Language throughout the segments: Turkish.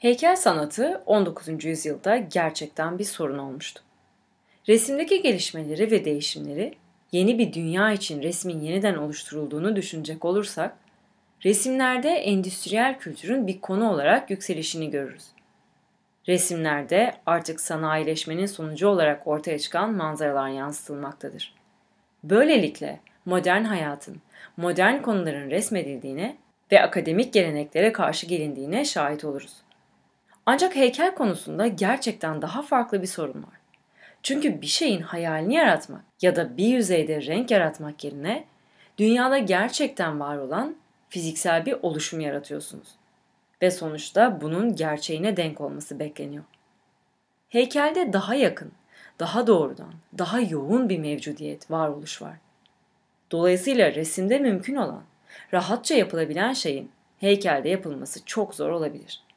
Heykel sanatı 19. yüzyılda gerçekten bir sorun olmuştu. Resimdeki gelişmeleri ve değişimleri yeni bir dünya için resmin yeniden oluşturulduğunu düşünecek olursak, resimlerde endüstriyel kültürün bir konu olarak yükselişini görürüz. Resimlerde artık sanayileşmenin sonucu olarak ortaya çıkan manzaralar yansıtılmaktadır. Böylelikle modern hayatın, modern konuların resmedildiğine ve akademik geleneklere karşı gelindiğine şahit oluruz. Ancak heykel konusunda gerçekten daha farklı bir sorun var. Çünkü bir şeyin hayalini yaratmak ya da bir yüzeyde renk yaratmak yerine dünyada gerçekten var olan fiziksel bir oluşum yaratıyorsunuz. Ve sonuçta bunun gerçeğine denk olması bekleniyor. Heykelde daha yakın, daha doğrudan, daha yoğun bir mevcudiyet, varoluş var. Dolayısıyla resimde mümkün olan, rahatça yapılabilen şeyin heykelde yapılması çok zor olabilir.''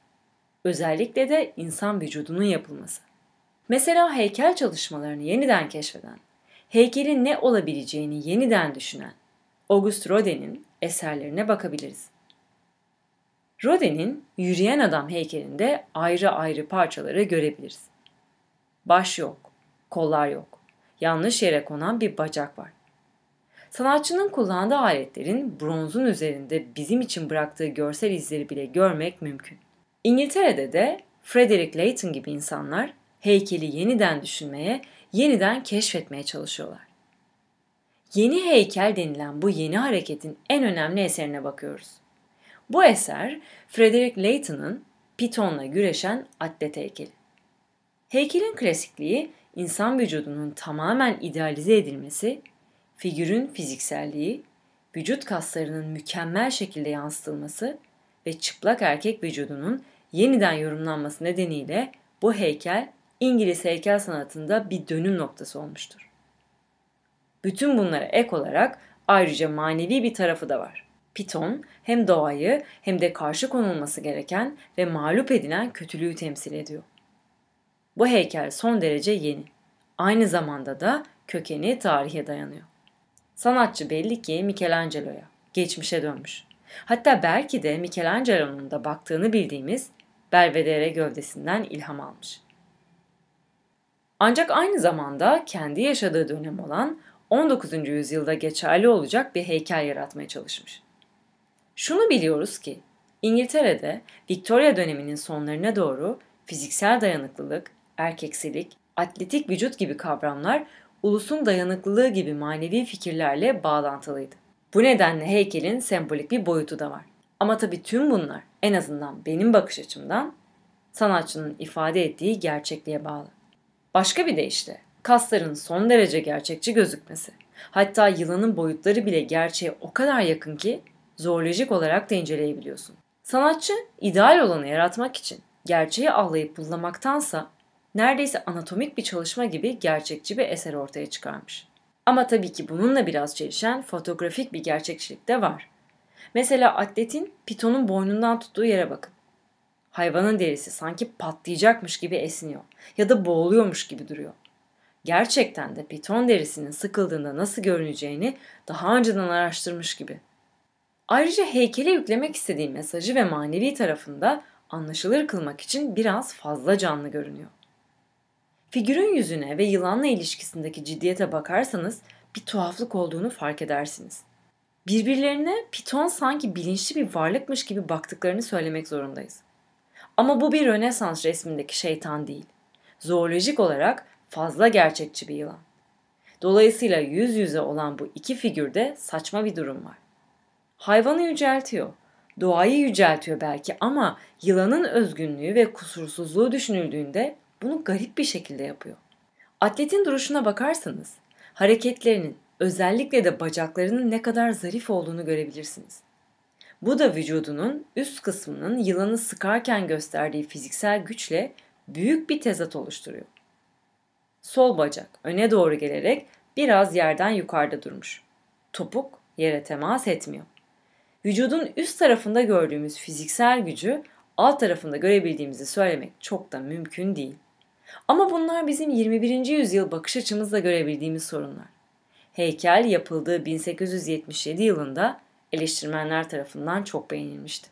Özellikle de insan vücudunun yapılması. Mesela heykel çalışmalarını yeniden keşfeden, heykelin ne olabileceğini yeniden düşünen August Rodin'in eserlerine bakabiliriz. Rodin'in Yürüyen Adam heykelinde ayrı ayrı parçaları görebiliriz. Baş yok, kollar yok. Yanlış yere konan bir bacak var. Sanatçının kullandığı aletlerin bronzun üzerinde bizim için bıraktığı görsel izleri bile görmek mümkün. İngiltere'de de Frederick Leighton gibi insanlar heykeli yeniden düşünmeye, yeniden keşfetmeye çalışıyorlar. Yeni heykel denilen bu yeni hareketin en önemli eserine bakıyoruz. Bu eser Frederick Leighton'ın Piton'la güreşen atlet heykeli. Heykelin klasikliği insan vücudunun tamamen idealize edilmesi, figürün fizikselliği, vücut kaslarının mükemmel şekilde yansıtılması ve çıplak erkek vücudunun yeniden yorumlanması nedeniyle bu heykel İngiliz heykel sanatında bir dönüm noktası olmuştur. Bütün bunlara ek olarak ayrıca manevi bir tarafı da var. Piton hem doğayı hem de karşı konulması gereken ve mağlup edilen kötülüğü temsil ediyor. Bu heykel son derece yeni. Aynı zamanda da kökeni tarihe dayanıyor. Sanatçı belli ki Michelangelo'ya, geçmişe dönmüş. Hatta belki de Michelangelo'nun da baktığını bildiğimiz Belvedere gövdesinden ilham almış. Ancak aynı zamanda kendi yaşadığı dönem olan 19. yüzyılda geçerli olacak bir heykel yaratmaya çalışmış. Şunu biliyoruz ki İngiltere'de Victoria döneminin sonlarına doğru fiziksel dayanıklılık, erkeksilik, atletik vücut gibi kavramlar ulusun dayanıklılığı gibi manevi fikirlerle bağlantılıydı. Bu nedenle heykelin sembolik bir boyutu da var. Ama tabii tüm bunlar en azından benim bakış açımdan sanatçının ifade ettiği gerçekliğe bağlı. Başka bir de işte kasların son derece gerçekçi gözükmesi. Hatta yılanın boyutları bile gerçeğe o kadar yakın ki zoolojik olarak da inceleyebiliyorsun. Sanatçı ideal olanı yaratmak için gerçeği avlayıp pullamaktansa neredeyse anatomik bir çalışma gibi gerçekçi bir eser ortaya çıkarmış. Ama tabii ki bununla biraz çelişen fotoğrafik bir gerçekçilik de var. Mesela atletin pitonun boynundan tuttuğu yere bakın. Hayvanın derisi sanki patlayacakmış gibi esniyor ya da boğuluyormuş gibi duruyor. Gerçekten de piton derisinin sıkıldığında nasıl görüneceğini daha önceden araştırmış gibi. Ayrıca heykele yüklemek istediği mesajı ve manevi tarafında anlaşılır kılmak için biraz fazla canlı görünüyor. Figürün yüzüne ve yılanla ilişkisindeki ciddiyete bakarsanız bir tuhaflık olduğunu fark edersiniz birbirlerine Piton sanki bilinçli bir varlıkmış gibi baktıklarını söylemek zorundayız. Ama bu bir Rönesans resmindeki şeytan değil. Zoolojik olarak fazla gerçekçi bir yılan. Dolayısıyla yüz yüze olan bu iki figürde saçma bir durum var. Hayvanı yüceltiyor, doğayı yüceltiyor belki ama yılanın özgünlüğü ve kusursuzluğu düşünüldüğünde bunu garip bir şekilde yapıyor. Atletin duruşuna bakarsanız hareketlerinin, Özellikle de bacaklarının ne kadar zarif olduğunu görebilirsiniz. Bu da vücudunun üst kısmının yılanı sıkarken gösterdiği fiziksel güçle büyük bir tezat oluşturuyor. Sol bacak öne doğru gelerek biraz yerden yukarıda durmuş. Topuk yere temas etmiyor. Vücudun üst tarafında gördüğümüz fiziksel gücü alt tarafında görebildiğimizi söylemek çok da mümkün değil. Ama bunlar bizim 21. yüzyıl bakış açımızla görebildiğimiz sorunlar heykel yapıldığı 1877 yılında eleştirmenler tarafından çok beğenilmişti.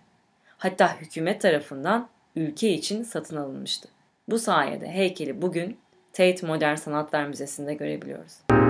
Hatta hükümet tarafından ülke için satın alınmıştı. Bu sayede heykeli bugün Tate Modern Sanatlar Müzesi'nde görebiliyoruz.